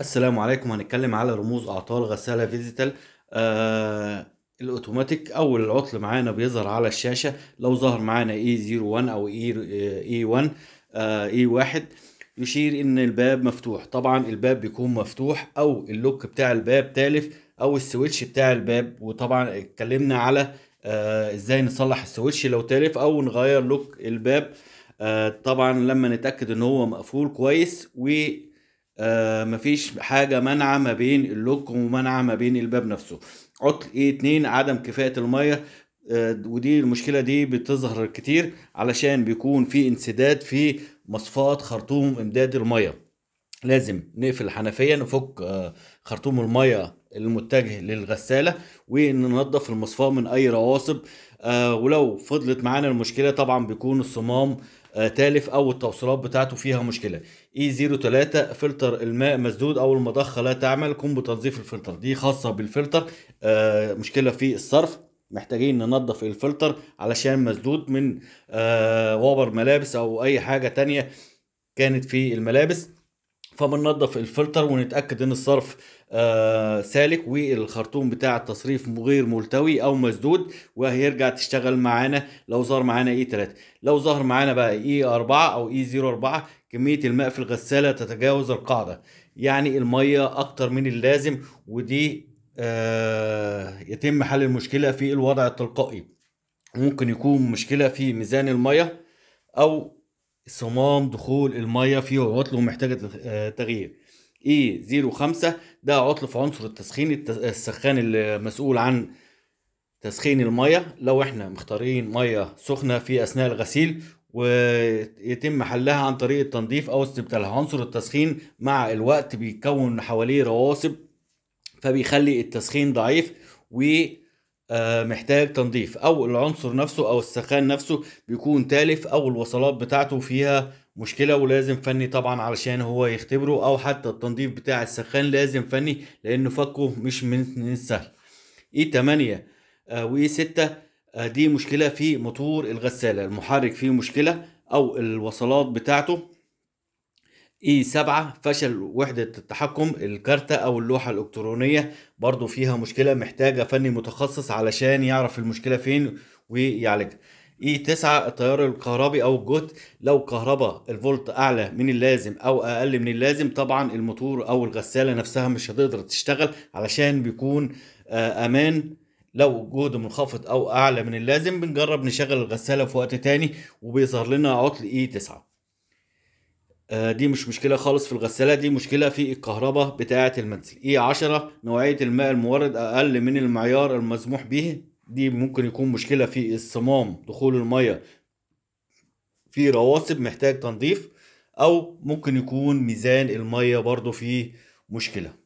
السلام عليكم هنتكلم على رموز اعطال غساله فيزيتال آه الاوتوماتيك اول العطل معانا بيظهر على الشاشه لو ظهر معانا اي e 01 او اي اي 1 اي 1 يشير ان الباب مفتوح طبعا الباب بيكون مفتوح او اللوك بتاع الباب تالف او السويتش بتاع الباب وطبعا اتكلمنا على آه ازاي نصلح السويتش لو تالف او نغير لوك الباب آه طبعا لما نتاكد ان هو مقفول كويس و آه مفيش حاجه مانعه ما بين اللوك ومانعه ما بين الباب نفسه عطل ايه اتنين عدم كفاءه الميه آه ودي المشكله دي بتظهر كتير علشان بيكون في انسداد في مصفات خرطوم امداد الميه لازم نقفل الحنفيه نفك آه خرطوم الميه المتجه للغساله وننظف المصفاه من اي رواسب آه، ولو فضلت معانا المشكله طبعا بيكون الصمام آه، تالف او التوصيلات بتاعته فيها مشكله e اي 03 فلتر الماء مسدود او المضخه لا تعمل قم بتنظيف الفلتر دي خاصه بالفلتر آه، مشكله في الصرف محتاجين ننظف الفلتر علشان مسدود من آه، وبر ملابس او اي حاجه تانية كانت في الملابس فبننظف الفلتر ونتاكد ان الصرف آه سالك والخرطوم بتاع التصريف غير ملتوي او مسدود وهيرجع تشتغل معانا لو ظهر معانا اي 3 لو ظهر معانا بقى اي 4 او اي 04 كميه الماء في الغساله تتجاوز القاعده يعني الميه اكتر من اللازم ودي آه يتم حل المشكله في الوضع التلقائي ممكن يكون مشكله في ميزان الميه او صمام دخول الميه فيه عطل ومحتاجه آه، تغيير اي e 05 ده عطل في عنصر التسخين السخان المسؤول عن تسخين الميه لو احنا مختارين ميه سخنه في اثناء الغسيل ويتم حلها عن طريق التنظيف او استبدالها عنصر التسخين مع الوقت بيتكون حواليه رواسب فبيخلي التسخين ضعيف و آه، محتاج تنظيف او العنصر نفسه او السخان نفسه بيكون تالف او الوصلات بتاعته فيها مشكلة ولازم فني طبعا علشان هو يختبره او حتى التنظيف بتاع السخان لازم فني لانه فكه مش من السهل اي 8 واي 6 دي مشكلة في موتور الغسالة المحرك فيه مشكلة او الوصلات بتاعته اي 7 فشل وحدة التحكم الكارتة او اللوحة الالكترونية برضو فيها مشكلة محتاجة فني متخصص علشان يعرف المشكلة فين ويعالجها اي 9 التيار الكهربي او الجهد لو كهرباء الفولت اعلى من اللازم او اقل من اللازم طبعا الموتور او الغسالة نفسها مش هتقدر تشتغل علشان بيكون آه، امان لو جهد منخفض او اعلى من اللازم بنجرب نشغل الغسالة في وقت تاني وبيظهر لنا عطل اي 9 آه، دي مش مشكله خالص في الغساله دي مشكله في الكهرباء بتاعه المنزل اي عشرة نوعيه الماء المورد اقل من المعيار المسموح به دي ممكن يكون مشكله في الصمام دخول الميه في رواسب محتاج تنظيف او ممكن يكون ميزان الميه برضو فيه مشكله